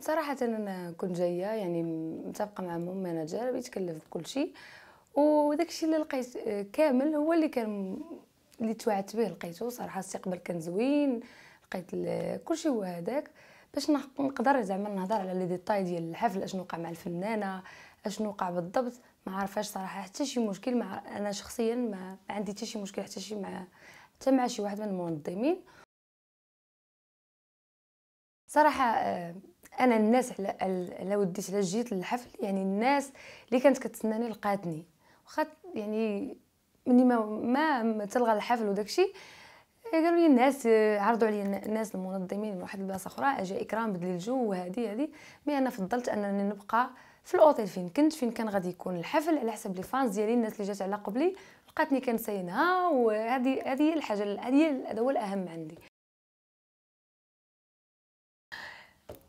صراحه انا كنت جايه يعني متفقه مع مون ماناجر بيتكلف بكل شيء وذاك الشيء اللي لقيت كامل هو اللي كان اللي توعدت به لقيته صراحه الاستقبال كان زوين لقيت كل شيء هو هذاك باش نقدر زعما نهضر على لي ديتاي ديال الحفل اشنو وقع مع الفنانه اشنو وقع بالضبط ما عرفاش صراحه حتى شي مشكل مع انا شخصيا ما عندي حتى شي مشكل حتى شي مع حتى مع شي واحد من المنظمين صراحه آه، انا الناس على على وديت لا جيت للحفل يعني الناس اللي كانت كتسناني لقاتني واخا يعني مني ما ما تلغى الحفل وداكشي إيه، قالوا لي الناس آه، عرضوا عليا الناس المنظمين من واحد البلاصه اخرى اجا اكرام بدل الجو وهذه هذه مي انا فضلت انني نبقى في الاوتيل فين كنت فين كان غادي يكون الحفل على حسب لي فانز ديالي الناس اللي جات على قبلي لقاتني كنسينها وهذه هذه الحاجه هذه هو الاهم عندي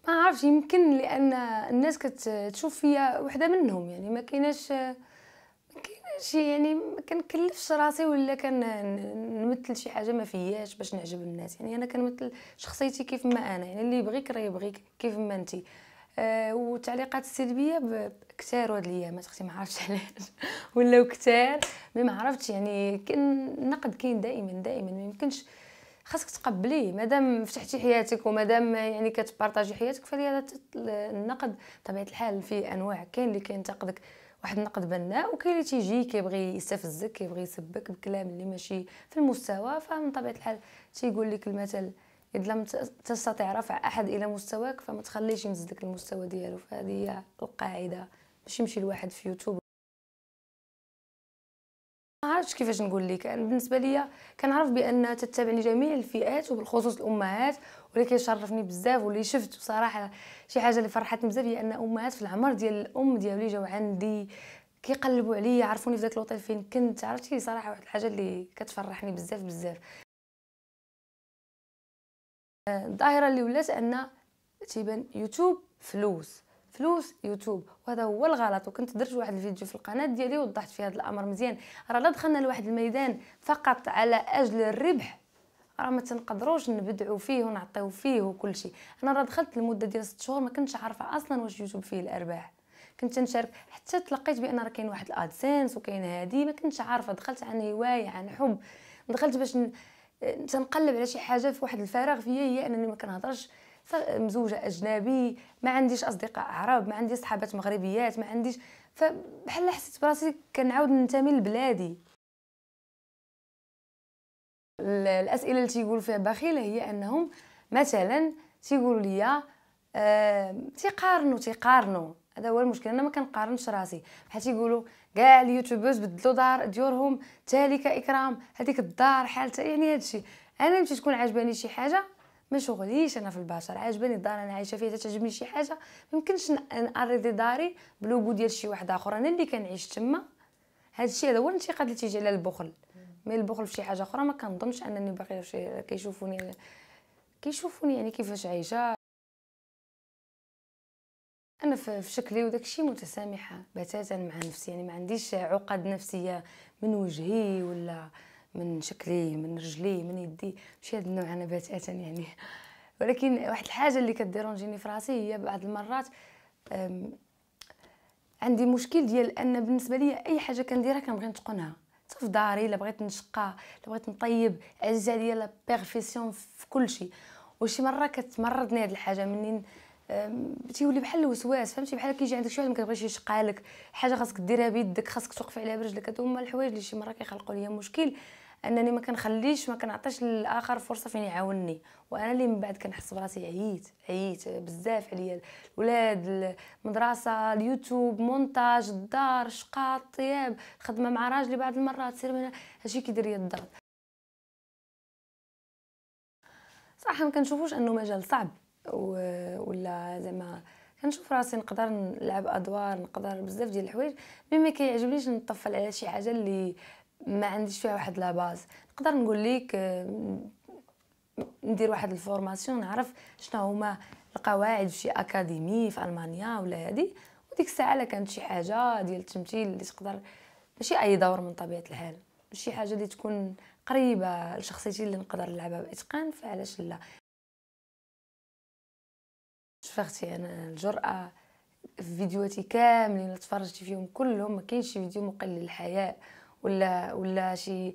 ما عارفش يمكن لان الناس كتشوف فيا وحده منهم يعني ما كايناش ما كايناش يعني ما كنكلفش راسي ولا كنمثل شي حاجه ما فياش باش نعجب الناس يعني انا كنمثل شخصيتي كيف ما انا يعني اللي يبغيك راه يبغيك كيف ما انتي آه والتعليقات السلبيه كثار هاد الايامات اختي ما عرفتش علاش ولاو كثار مي ما عرفتش يعني كان النقد كاين دائما دائما ما يمكنش خاصك تقبليه مادام فتحتي حياتك ومادام يعني كتبارطاجي حياتك فهي النقد بطبيعه الحال فيه انواع كاين اللي كينتقدك واحد النقد بناء وكاين اللي تيجي كيبغي يستفزك كيبغي يسبك بكلام اللي ماشي في المستوى فمن طبيعه الحال تيقول لك المثل اذا لم تستطع رفع احد الى مستواك فما تخليش ينزلك المستوى ديالو فهذه هي القاعده باش يمشي الواحد في يوتيوب عرفتش كيفاش نقول لك انا بالنسبه ليا كنعرف بان تتبعني جميع الفئات وبالخصوص الامهات واللي كيشرفني بزاف واللي شفت بصراحه شي حاجه اللي فرحتني بزاف هي ان امهات في العمر ديال الام ديالي جاو عندي كيقلبوا عليا عرفوني في ذاك الوطن فين كنت عرفتي صراحه واحد الحاجه اللي كتفرحني بزاف بزاف آه، الظاهره اللي ولات ان تيبان يوتيوب فلوس فلوس يوتيوب وهذا هو الغلط وكنت درت واحد الفيديو في القناه ديالي وضحت في هذا الامر مزيان راه لا دخلنا لواحد الميدان فقط على اجل الربح راه ما تنقدروش نبدعوا فيه ونعطيو فيه وكل شيء انا راه دخلت لمده ديال 6 شهور ما كنتش عارفه اصلا واش يوتيوب فيه الارباح كنت نشارك حتى تلقيت بان راه كاين واحد الادسنس وكاين هادي ما كنتش عارفه دخلت عن هوايه عن حب دخلت باش تنقلب على شي حاجه في واحد الفراغ فيا هي انني ما كنهضرش مزوجه اجنبي ما عنديش اصدقاء عرب ما عنديش صحابات مغربيات ما عنديش فبحال حسيت براسي كنعاود ننتمي لبلادي الاسئله اللي تيقول فيها بخيله هي انهم مثلا تيقول لي آه تيقارنوا تيقارنوا هذا هو المشكل انا ما كنقارنش راسي بحال تيقولوا كاع اليوتيوبرز بدلوا دار ديورهم تالك اكرام هذيك الدار حالتها يعني هادشي انا مشيت تكون عجباني شي حاجه ما شغليش انا في البشر عاجبني الدار انا عايشه فيها تعجبني شي حاجه ما يمكنش نارضي داري بلوغو ديال شي واحد اخر انا اللي كنعيش تما هذا الشيء هذا هو الانتقاد اللي تيجي على البخل مي البخل في شي حاجه اخرى ما كنظنش انني باقي كيشوفوني كيشوفوني يعني كيفاش عايشه انا في شكلي وداك الشيء متسامحه بتاتا مع نفسي يعني ما عنديش عقد نفسيه من وجهي ولا من شكلي من رجلي من يدي ماشي هذا النوع نباتات يعني ولكن واحد الحاجه اللي كديرونجيني في راسي هي بعض المرات عندي مشكل ديال ان بالنسبه لي اي حاجه كنديرها كنبغي نتقنها حتى في داري الا بغيت نشقى الا بغيت نطيب عزيز عليا لا بيرفيسيون في كل شيء وشي مره كتمرضني هاد الحاجه منين تيولي بحال الوسواس فهمتي بحال كيجي عندك شي واحد ما كتبغيش يشقى لك حاجه خاصك ديرها بيدك خاصك توقف عليها برجلك هادو هما الحوايج اللي شي مره كيخلقوا ليا مشكل انني ما كنخليش ما كنعطيش للاخر فرصه فين يعاونني وانا اللي من بعد كنحس براسي عييت عييت بزاف عليا الاولاد المدرسه اليوتيوب مونتاج الدار شقه الطياب خدمه مع راجلي بعض المرات سير من هادشي كيدير لي الضغط صراحه ما كنشوفوش انه مجال صعب ولا زعما كنشوف راسي نقدر نلعب ادوار نقدر بزاف ديال الحوايج مي ما كيعجبنيش نطفل على شي حاجه اللي ما عنديش فيها واحد لاباز نقدر نقول لك آه، ندير واحد الفورماسيون نعرف شنو هما القواعد في شي اكاديمي في المانيا ولا هادي وديك الساعه لا كانت شي حاجه ديال التمثيل اللي تقدر ماشي اي دور من طبيعه الحال شي حاجه اللي تكون قريبه لشخصيتي اللي نقدر نلعبها باتقان فعلاش لا شفتي انا الجراه في فيديوهاتي كاملين اللي تفرجتي فيهم كلهم ما كاينش شي فيديو مقل للحياه ولا ولا شي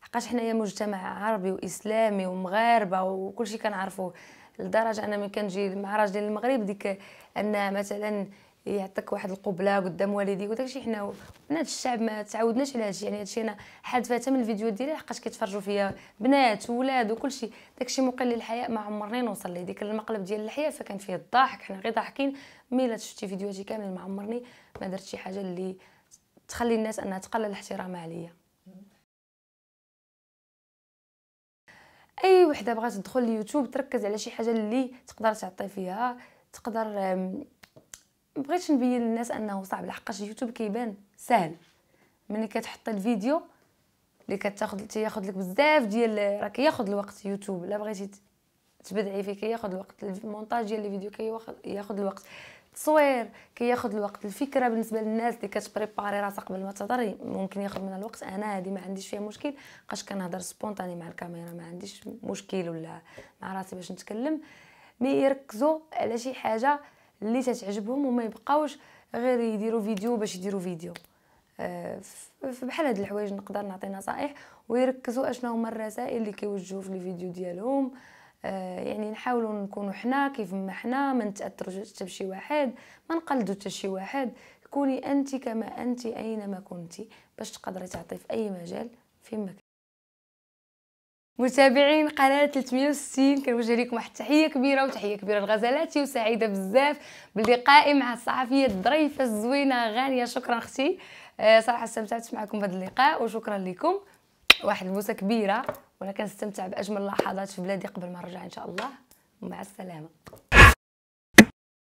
حقاش حنايا مجتمع عربي واسلامي ومغاربه وكل شيء كنعرفوه لدرجه انا من كنجي مع راجلي للمغرب ديك ان مثلا يعطيك واحد القبله قدام والديك وداكشي حنا بنات الشعب ما تعودناش على هادشي يعني هادشي انا حتى من الفيديوهات ديالي لحقاش كيتفرجوا فيا بنات وولاد وكلشي داكشي مقل للحياة ما عمرني نوصل ليه ديك المقلب ديال الحياه فكان فيه الضحك حنا غير ضاحكين مي لا شفتي فيديوهاتي كامل ما عمرني ما درت شي حاجه اللي تخلي الناس انها تقلل احترامها عليا اي وحده بغات تدخل اليوتيوب تركز على شي حاجه اللي تقدر تعطي فيها تقدر بغيتش نبين للناس انه صعب لحقاش اليوتيوب كيبان سهل ملي كتحط الفيديو اللي كتاخذ تياخذ لك بزاف ديال راه كياخذ الوقت يوتيوب الا بغيتي تبدعي فيه كياخذ الوقت المونتاج ديال الفيديو كياخذ الوقت التصوير كياخذ كي الوقت الفكره بالنسبه للناس اللي كتبريباري راسها قبل ما تهضر ممكن ياخذ منها الوقت انا هذه ما عنديش فيها مشكل بقاش كنهضر سبونطاني مع الكاميرا ما عنديش مشكل ولا مع راسي باش نتكلم مي يركزوا على شي حاجه اللي تتعجبهم وما يبقاوش غير يديروا فيديو باش يديروا فيديو أه بحال هاد الحوايج نقدر نعطي نصائح ويركزوا اشنو هما الرسائل اللي كيوجهوا في الفيديو ديالهم آه، يعني نحاولوا نكونوا حنا كيف ما حنا ما نتاثروش حتى بشي واحد ما نقلدوا حتى شي واحد كوني انت كما انت اينما كنتي باش تقدري تعطي في اي مجال فيما متابعين قناه 360 كنوجه لكم واحد التحيه كبيره وتحيه كبيره لغزلاتي وسعيده بزاف بلقائي مع الصحفيه الظريفه الزوينه غانيه شكرا اختي آه، صراحه استمتعت معكم بهذا اللقاء وشكرا لكم واحد البوسه كبيره وانا كنستمتع باجمل لحظات في بلادي قبل ما نرجع ان شاء الله ومع السلامه